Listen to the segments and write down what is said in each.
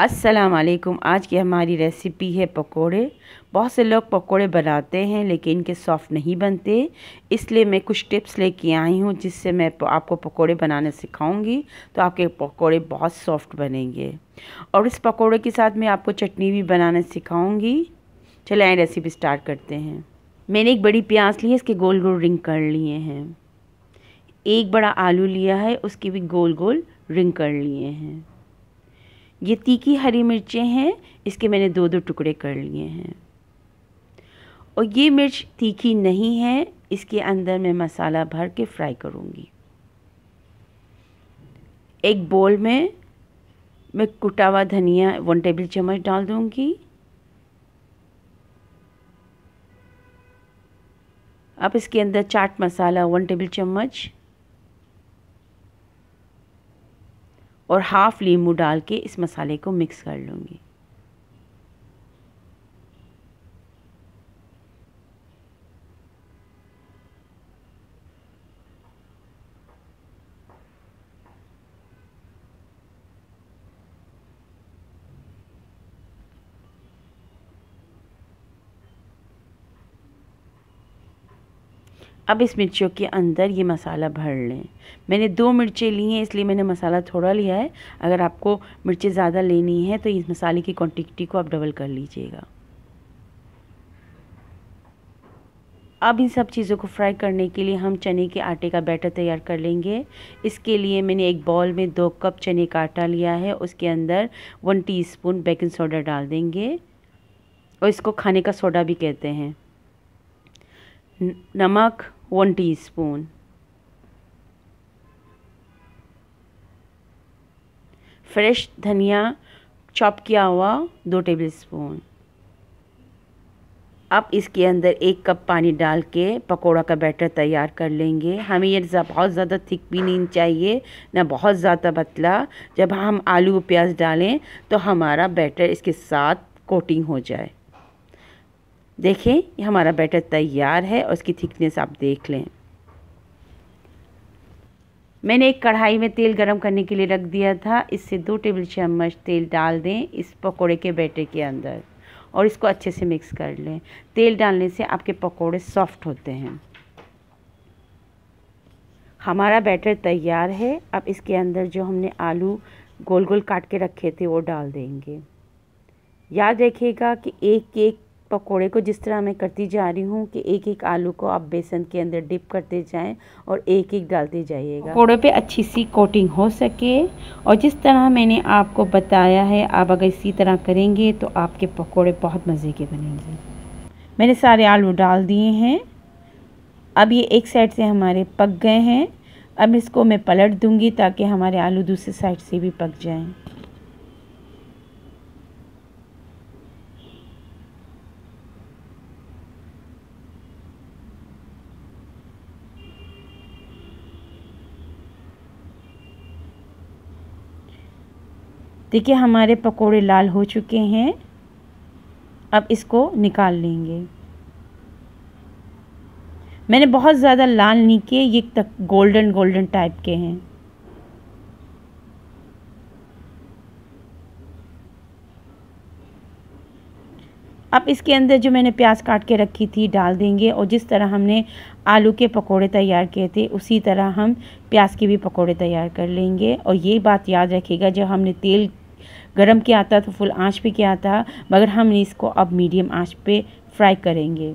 अस्सलाम वालेकुम आज की हमारी रेसिपी है पकोड़े बहुत से लोग पकोड़े बनाते हैं लेकिन इनके सॉफ्ट नहीं बनते इसलिए मैं कुछ टिप्स लेके आई हूँ जिससे मैं आपको पकोड़े बनाना सिखाऊंगी तो आपके पकोड़े बहुत सॉफ्ट बनेंगे और इस पकोड़े के साथ मैं आपको चटनी भी बनाना सिखाऊँगी चले आए रेसिपी स्टार्ट करते हैं मैंने एक बड़ी प्याज ली है इसके गोल गोल रिंग कर लिए हैं एक बड़ा आलू लिया है उसकी भी गोल गोल रिंग कर लिए हैं ये तीखी हरी मिर्चें हैं इसके मैंने दो दो टुकड़े कर लिए हैं और ये मिर्च तीखी नहीं है इसके अंदर मैं मसाला भर के फ्राई करूँगी एक बोल में मैं कुटा हुआ धनिया वन टेबल चम्मच डाल दूँगी अब इसके अंदर चाट मसाला वन टेबल चम्मच और हाफ़ लीमू डाल के इस मसाले को मिक्स कर लूँगी अब इस मिर्चियों के अंदर ये मसाला भर लें मैंने दो मिर्चें ली हैं इसलिए मैंने मसाला थोड़ा लिया है अगर आपको मिर्चें ज़्यादा लेनी है तो इस मसाले की क्वान्टिटी को आप डबल कर लीजिएगा अब इन सब चीज़ों को फ्राई करने के लिए हम चने के आटे का बैटर तैयार कर लेंगे इसके लिए मैंने एक बॉल में दो कप चने का आटा लिया है उसके अंदर वन टीस्पून बेकिंग सोडा डाल देंगे और इसको खाने का सोडा भी कहते हैं नमक वन टीस्पून फ्रेश धनिया चॉप किया हुआ दो टेबल स्पून अब इसके अंदर एक कप पानी डाल के पकौड़ा का बैटर तैयार कर लेंगे हमें ये बहुत ज़्यादा थिक भी नहीं चाहिए ना बहुत ज़्यादा पतला जब हम आलू प्याज डालें तो हमारा बैटर इसके साथ कोटिंग हो जाए देखें ये हमारा बैटर तैयार है और इसकी थिकनेस आप देख लें मैंने एक कढ़ाई में तेल गरम करने के लिए रख दिया था इससे दो टेबल चम्मच तेल डाल दें इस पकोड़े के बैटर के अंदर और इसको अच्छे से मिक्स कर लें तेल डालने से आपके पकोड़े सॉफ्ट होते हैं हमारा बैटर तैयार है अब इसके अंदर जो हमने आलू गोल गोल काट के रखे थे वो डाल देंगे याद रखिएगा कि एक एक पकोड़े को जिस तरह मैं करती जा रही हूँ कि एक एक आलू को आप बेसन के अंदर डिप करते जाएं और एक एक डालते जाइएगा पकोड़े पे अच्छी सी कोटिंग हो सके और जिस तरह मैंने आपको बताया है आप अगर इसी तरह करेंगे तो आपके पकोड़े बहुत मज़े के बनेंगे मैंने सारे आलू डाल दिए हैं अब ये एक साइड से हमारे पक गए हैं अब इसको मैं पलट दूँगी ताकि हमारे आलू दूसरे साइड से भी पक जाएँ देखिए हमारे पकोड़े लाल हो चुके हैं अब इसको निकाल लेंगे मैंने बहुत ज़्यादा लाल नहीं किए ये तक गोल्डन गोल्डन टाइप के हैं अब इसके अंदर जो मैंने प्याज काट के रखी थी डाल देंगे और जिस तरह हमने आलू के पकोड़े तैयार किए थे उसी तरह हम प्याज के भी पकोड़े तैयार कर लेंगे और ये बात याद रखिएगा जब हमने तेल गर्म किया था तो फुल आंच पे किया था मगर हम इसको अब मीडियम आंच पे फ्राई करेंगे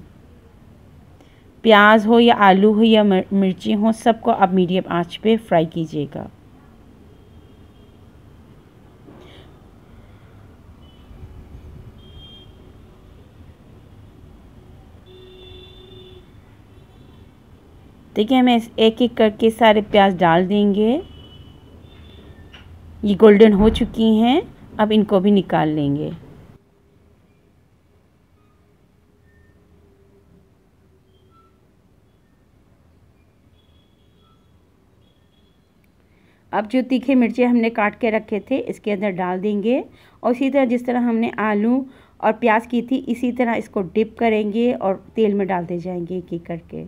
प्याज हो या आलू हो या मिर्ची हो सबको अब मीडियम आंच पे फ्राई कीजिएगा देखिए हम एक एक करके सारे प्याज डाल देंगे ये गोल्डन हो चुकी हैं अब इनको भी निकाल लेंगे अब जो तीखे मिर्चे हमने काट के रखे थे इसके अंदर डाल देंगे और इसी तरह जिस तरह हमने आलू और प्याज की थी इसी तरह इसको डिप करेंगे और तेल में डालते जाएंगे एक एक करके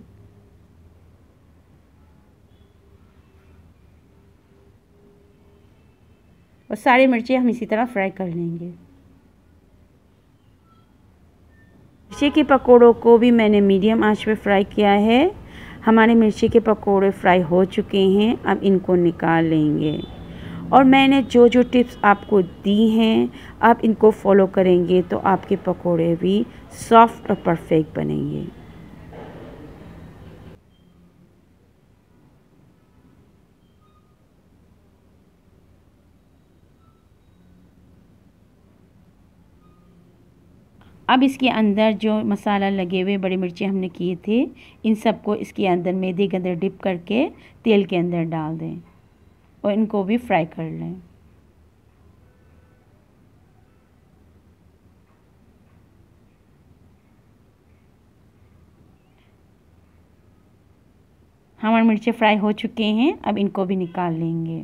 और सारे मिर्ची हम इसी तरह फ्राई कर लेंगे मिर्ची के पकौड़ों को भी मैंने मीडियम आंच पे फ्राई किया है हमारे मिर्ची के पकोड़े फ्राई हो चुके हैं अब इनको निकाल लेंगे और मैंने जो जो टिप्स आपको दी हैं आप इनको फॉलो करेंगे तो आपके पकोड़े भी सॉफ्ट और परफेक्ट बनेंगे अब इसके अंदर जो मसाला लगे हुए बड़े मिर्ची हमने किए थे इन सबको इसके अंदर मैदे के अंदर डिप करके तेल के अंदर डाल दें और इनको भी फ्राई कर लें हमारे मिर्चे फ्राई हो चुके हैं अब इनको भी निकाल लेंगे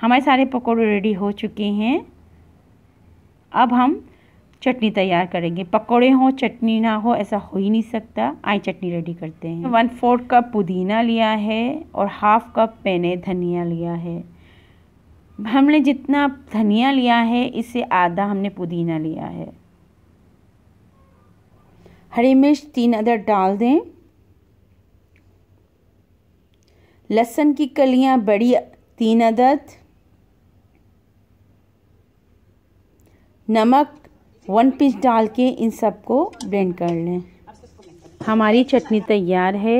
हमारे सारे पकौड़े रेडी हो चुके हैं अब हम चटनी तैयार करेंगे पकौड़े हों चटनी ना हो ऐसा हो ही नहीं सकता आई चटनी रेडी करते हैं वन फोर्थ कप पुदीना लिया है और हाफ कप मैंने धनिया लिया है हमने जितना धनिया लिया है इससे आधा हमने पुदीना लिया है हरी मिर्च तीन अदर डाल दें लहसुन की कलियां बड़ी तीन अदद नमक वन पीस डाल के इन सबको ब्लेंड कर लें हमारी चटनी तैयार है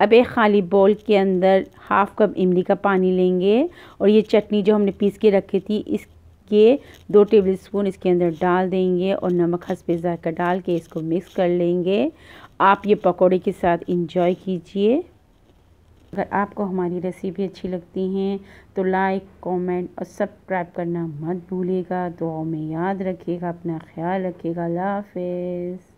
अब एक खाली बोल के अंदर हाफ़ कप इमली का पानी लेंगे और ये चटनी जो हमने पीस के रखी थी इसके दो टेबल स्पून इसके अंदर डाल देंगे और नमक हंसपे ज़ायका डाल के इसको मिक्स कर लेंगे आप ये पकौड़े के साथ इंजॉय कीजिए अगर आपको हमारी रेसिपी अच्छी लगती हैं तो लाइक कमेंट और सब्सक्राइब करना मत भूलिएगा दुआओं में याद रखिएगा अपना ख्याल रखिएगा अल्लाह हाफिज़